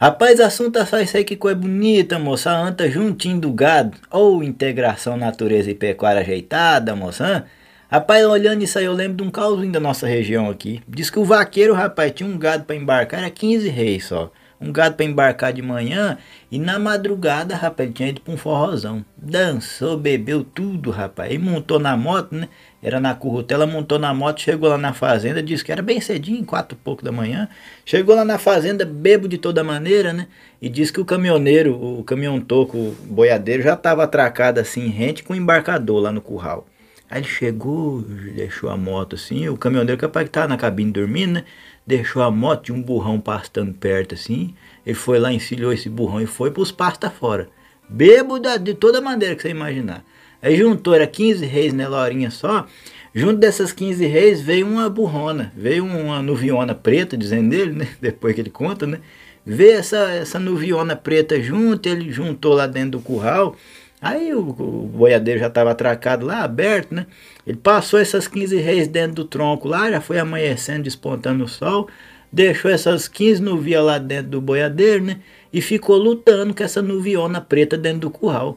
Rapaz, assunto é só isso aí que coisa bonita, moça. Anta juntinho do gado. Ou oh, integração natureza e pecuária ajeitada, moça. Rapaz, olhando isso aí, eu lembro de um caos da nossa região aqui. Diz que o vaqueiro, rapaz, tinha um gado para embarcar, era 15 reis só um gado para embarcar de manhã e na madrugada, rapaz, ele tinha ido para um forrozão. Dançou, bebeu tudo, rapaz. E montou na moto, né? Era na currutela, montou na moto, chegou lá na fazenda, disse que era bem cedinho, quatro e pouco da manhã. Chegou lá na fazenda, bebo de toda maneira, né? E disse que o caminhoneiro, o caminhão toco, o boiadeiro, já estava atracado assim, rente com o embarcador lá no curral. Aí ele chegou, deixou a moto assim, o caminhoneiro capaz que tava é tá na cabine dormindo, né? Deixou a moto, tinha um burrão pastando perto assim. Ele foi lá, encilhou esse burrão e foi pros pastos fora. Bebo de toda maneira que você imaginar. Aí juntou, era 15 reis, nela né, horinha só. Junto dessas 15 reis veio uma burrona, veio uma nuviona preta, dizendo ele, né? Depois que ele conta, né? Veio essa, essa nuviona preta junto, ele juntou lá dentro do curral Aí o, o boiadeiro já estava atracado lá, aberto, né? Ele passou essas 15 reis dentro do tronco lá, já foi amanhecendo, despontando o sol, deixou essas 15 nuvias lá dentro do boiadeiro, né? E ficou lutando com essa nuviona preta dentro do curral.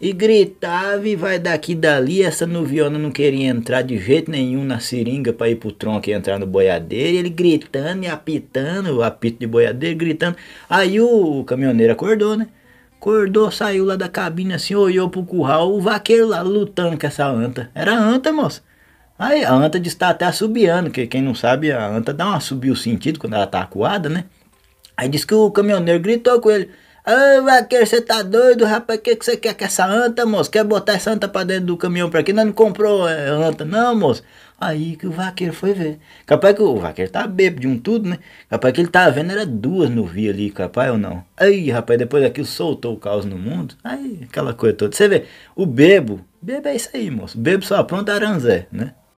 E gritava e vai daqui e dali, essa nuviona não queria entrar de jeito nenhum na seringa para ir pro tronco e entrar no boiadeiro, e ele gritando e apitando, o apito de boiadeiro, gritando. Aí o caminhoneiro acordou, né? Acordou, saiu lá da cabine assim, olhou pro curral, o vaqueiro lá lutando com essa anta. Era anta, moça. Aí a anta de estar tá até assobiando, que quem não sabe, a anta dá uma subiu o sentido quando ela tá acuada, né? Aí disse que o caminhoneiro gritou com ele: Ô, vaqueiro, você tá doido, rapaz? O que, que você quer com essa anta, moço? Quer botar essa anta pra dentro do caminhão pra aqui? Não, não comprou é, anta, não, moço. Aí que o vaqueiro foi ver. Capaz que o vaqueiro tá bêbado de um tudo, né? Capaz que ele tava tá vendo, era duas no via ali, capaz ou não. Aí, rapaz, depois daquilo soltou o caos no mundo. Aí, aquela coisa toda. Você vê, o bebo, bebo é isso aí, moço. Bebo só apronta aranzé, né?